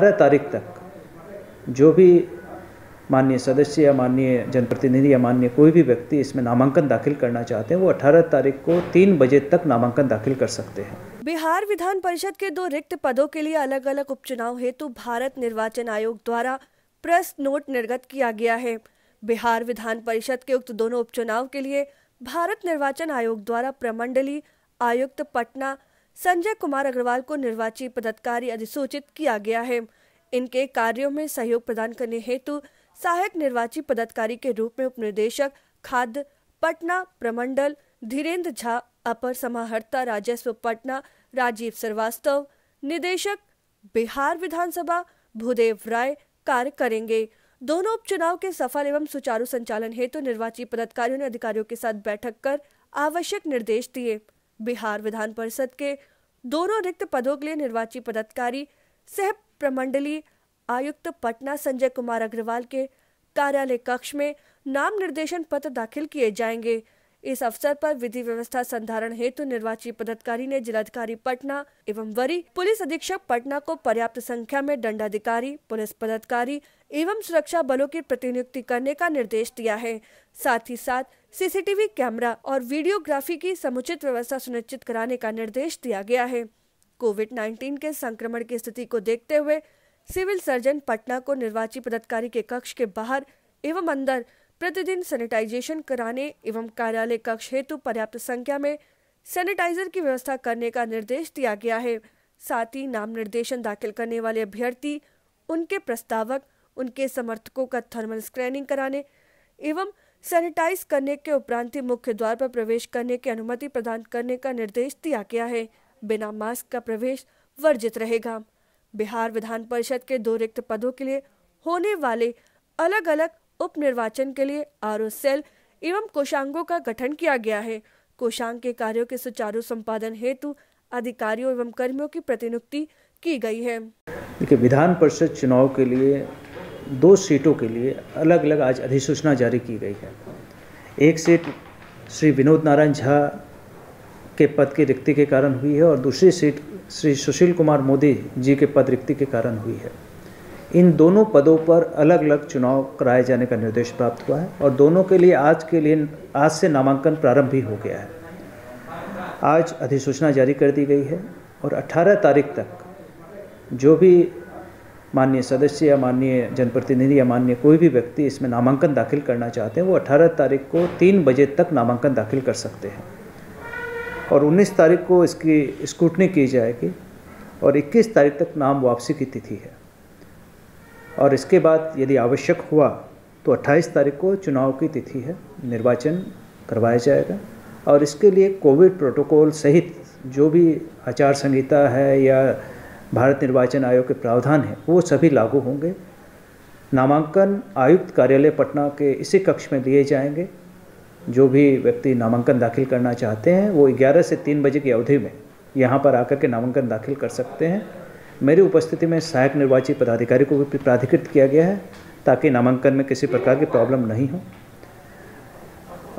अठारह तारीख तक जो भी माननीय सदस्य या माननीय जनप्रतिनिधि या माननीय कोई भी व्यक्ति इसमें नामांकन दाखिल करना चाहते हैं वो 18 तारीख को तीन बजे तक नामांकन दाखिल कर सकते हैं बिहार विधान परिषद के दो रिक्त पदों के लिए अलग अलग उपचुनाव हेतु भारत निर्वाचन आयोग द्वारा प्रेस नोट निर्गत किया गया है बिहार विधान परिषद के उक्त दोनों उपचुनाव के लिए भारत निर्वाचन आयोग द्वारा प्रमंडली आयुक्त पटना संजय कुमार अग्रवाल को निर्वाची पदाधिकारी अधिसूचित किया गया है इनके कार्यों में सहयोग प्रदान करने हेतु सहायक निर्वाची पदाधिकारी के रूप में उपनिदेशक खाद्य पटना प्रमंडल धीरेन्द्र झा अपर समाहर्ता राजस्व पटना राजीव श्रीवास्तव निदेशक बिहार विधानसभा भूदेव राय कार्य करेंगे दोनों उपचुनाव के सफल एवं सुचारू संचालन हेतु निर्वाची पदाधिकारियों ने अधिकारियों के साथ बैठक कर आवश्यक निर्देश दिए बिहार विधान परिषद के दोनों रिक्त पदों के लिए निर्वाचित पदाधिकारी सह प्रमंडलीय आयुक्त पटना संजय कुमार अग्रवाल के कार्यालय कक्ष में नाम निर्देशन पत्र दाखिल किए जाएंगे इस अवसर पर विधि व्यवस्था संधारण हेतु निर्वाची पदाधिकारी ने जिलाधिकारी पटना एवं वरी पुलिस अधीक्षक पटना को पर्याप्त संख्या में दंडाधिकारी पुलिस पदाधिकारी एवं सुरक्षा बलों की प्रतिनियुक्ति करने का निर्देश दिया है साथ ही साथ सीसीटीवी कैमरा और वीडियोग्राफी की समुचित व्यवस्था सुनिश्चित कराने का निर्देश दिया गया है कोविड 19 के संक्रमण की स्थिति को देखते हुए सिविल सर्जन पटना को निर्वाची पदाधिकारी के कक्ष के बाहर एवं अंदर प्रतिदिन सैनिटाइजेशन कराने एवं कार्यालय कक्ष हेतु पर्याप्त संख्या में सैनिटाइजर की व्यवस्था करने का निर्देश दिया गया है साथ ही नाम निर्देशन दाखिल करने वाले अभ्यर्थी उनके प्रस्तावक उनके समर्थकों का थर्मल स्क्रीनिंग कराने एवं सैनिटाइज करने के उपरांत ही मुख्य द्वार पर प्रवेश करने की अनुमति प्रदान करने का निर्देश दिया गया है बिना मास्क का प्रवेश वर्जित रहेगा बिहार विधान परिषद के दो रिक्त पदों के लिए होने वाले अलग अलग उप निर्वाचन के लिए आर सेल एवं कोषांगों का गठन किया गया है कोषांग के कार्यों के सुचारू संपादन हेतु अधिकारियों एवं कर्मियों की प्रतिनियुक्ति की गई है देखिए विधान परिषद चुनाव के लिए दो सीटों के लिए अलग अलग आज अधिसूचना जारी की गई है एक सीट श्री विनोद नारायण झा के पद की रिक्ति के कारण हुई है और दूसरी सीट श्री सुशील कुमार मोदी जी के पद रिक्ति के कारण हुई है इन दोनों पदों पर अलग अलग चुनाव कराए जाने का निर्देश प्राप्त हुआ है और दोनों के लिए आज के लिए आज से नामांकन प्रारंभ भी हो गया है आज अधिसूचना जारी कर दी गई है और 18 तारीख तक जो भी माननीय सदस्य या माननीय जनप्रतिनिधि या माननीय कोई भी व्यक्ति इसमें नामांकन दाखिल करना चाहते हैं वो 18 तारीख को तीन बजे तक नामांकन दाखिल कर सकते हैं और 19 तारीख को इसकी स्क्रूटनी की जाएगी और 21 तारीख तक नाम वापसी की तिथि है और इसके बाद यदि आवश्यक हुआ तो 28 तारीख को चुनाव की तिथि है निर्वाचन करवाया जाएगा और इसके लिए कोविड प्रोटोकॉल सहित जो भी आचार संहिता है या भारत निर्वाचन आयोग के प्रावधान हैं वो सभी लागू होंगे नामांकन आयुक्त कार्यालय पटना के इसी कक्ष में लिए जाएंगे जो भी व्यक्ति नामांकन दाखिल करना चाहते हैं वो 11 से 3 बजे की अवधि में यहाँ पर आकर के नामांकन दाखिल कर सकते हैं मेरी उपस्थिति में सहायक निर्वाची पदाधिकारी को भी प्राधिकृत किया गया है ताकि नामांकन में किसी प्रकार की प्रॉब्लम नहीं हो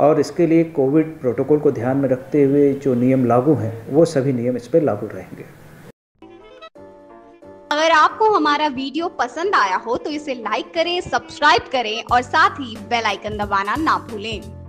और इसके लिए कोविड प्रोटोकॉल को ध्यान में रखते हुए जो नियम लागू हैं वो सभी नियम इस पर लागू रहेंगे अगर आपको हमारा वीडियो पसंद आया हो तो इसे लाइक करें सब्सक्राइब करें और साथ ही बेल आइकन दबाना ना भूलें